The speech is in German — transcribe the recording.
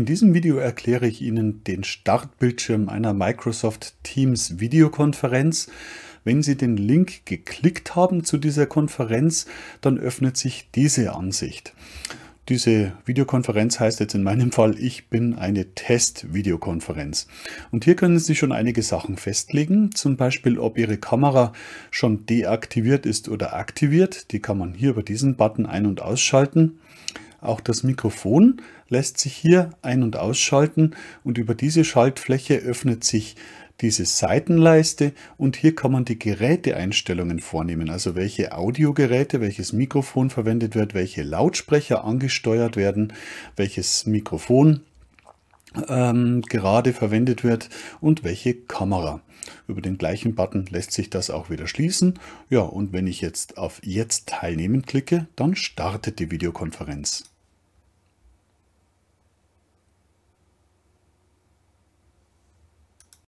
In diesem Video erkläre ich Ihnen den Startbildschirm einer Microsoft Teams Videokonferenz. Wenn Sie den Link geklickt haben zu dieser Konferenz, dann öffnet sich diese Ansicht. Diese Videokonferenz heißt jetzt in meinem Fall, ich bin eine Test-Videokonferenz. Und hier können Sie schon einige Sachen festlegen, zum Beispiel ob Ihre Kamera schon deaktiviert ist oder aktiviert. Die kann man hier über diesen Button ein- und ausschalten. Auch das Mikrofon lässt sich hier ein- und ausschalten und über diese Schaltfläche öffnet sich diese Seitenleiste und hier kann man die Geräteeinstellungen vornehmen, also welche Audiogeräte, welches Mikrofon verwendet wird, welche Lautsprecher angesteuert werden, welches Mikrofon ähm, gerade verwendet wird und welche Kamera. Über den gleichen Button lässt sich das auch wieder schließen. Ja, und wenn ich jetzt auf Jetzt teilnehmen klicke, dann startet die Videokonferenz.